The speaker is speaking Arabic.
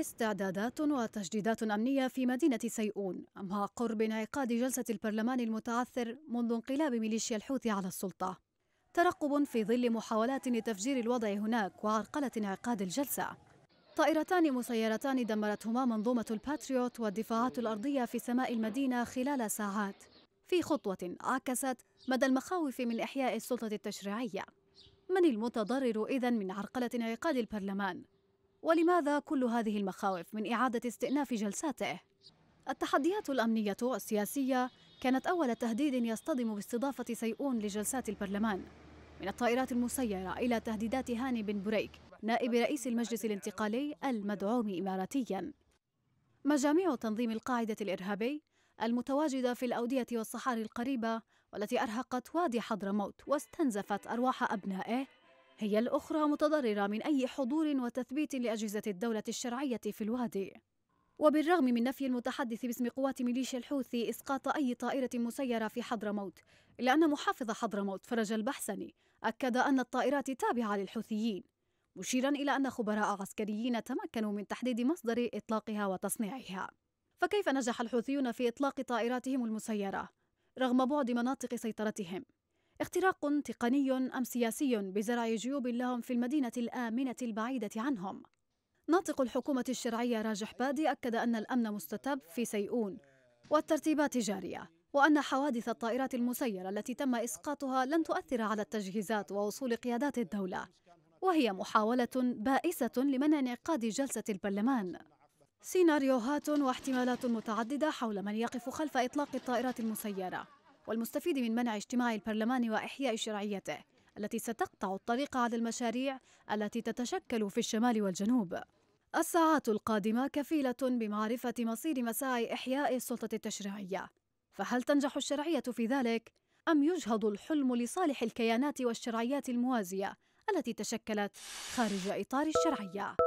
استعدادات وتجديدات أمنية في مدينة سيئون مع قرب انعقاد جلسة البرلمان المتعثر منذ انقلاب ميليشيا الحوثي على السلطة ترقب في ظل محاولات لتفجير الوضع هناك وعرقلة انعقاد الجلسة طائرتان مسيرتان دمرتهما منظومة الباتريوت والدفاعات الأرضية في سماء المدينة خلال ساعات في خطوة عكست مدى المخاوف من إحياء السلطة التشريعية من المتضرر إذن من عرقلة انعقاد البرلمان؟ ولماذا كل هذه المخاوف من إعادة استئناف جلساته؟ التحديات الأمنية والسياسية كانت أول تهديد يصطدم باستضافة سيئون لجلسات البرلمان من الطائرات المسيرة إلى تهديدات هاني بن بريك نائب رئيس المجلس الانتقالي المدعوم إماراتياً مجاميع تنظيم القاعدة الإرهابي المتواجدة في الأودية والصحاري القريبة والتي أرهقت وادي حضرموت واستنزفت أرواح أبنائه هي الأخرى متضررة من أي حضور وتثبيت لأجهزة الدولة الشرعية في الوادي وبالرغم من نفي المتحدث باسم قوات ميليشيا الحوثي إسقاط أي طائرة مسيرة في حضرموت إلا أن محافظ حضرموت فرج البحسني أكد أن الطائرات تابعة للحوثيين مشيرا إلى أن خبراء عسكريين تمكنوا من تحديد مصدر إطلاقها وتصنيعها فكيف نجح الحوثيون في إطلاق طائراتهم المسيرة رغم بعد مناطق سيطرتهم اختراق تقني أم سياسي بزرع جيوب لهم في المدينة الآمنة البعيدة عنهم ناطق الحكومة الشرعية راجح بادي أكد أن الأمن مستتب في سيئون والترتيبات جارية وأن حوادث الطائرات المسيرة التي تم إسقاطها لن تؤثر على التجهيزات ووصول قيادات الدولة وهي محاولة بائسة لمنع انعقاد جلسة البرلمان سيناريوهات واحتمالات متعددة حول من يقف خلف إطلاق الطائرات المسيرة والمستفيد من منع اجتماع البرلمان وإحياء شرعيته التي ستقطع الطريق على المشاريع التي تتشكل في الشمال والجنوب الساعات القادمة كفيلة بمعرفة مصير مساعي إحياء السلطة التشريعية فهل تنجح الشرعية في ذلك؟ أم يجهض الحلم لصالح الكيانات والشرعيات الموازية التي تشكلت خارج إطار الشرعية؟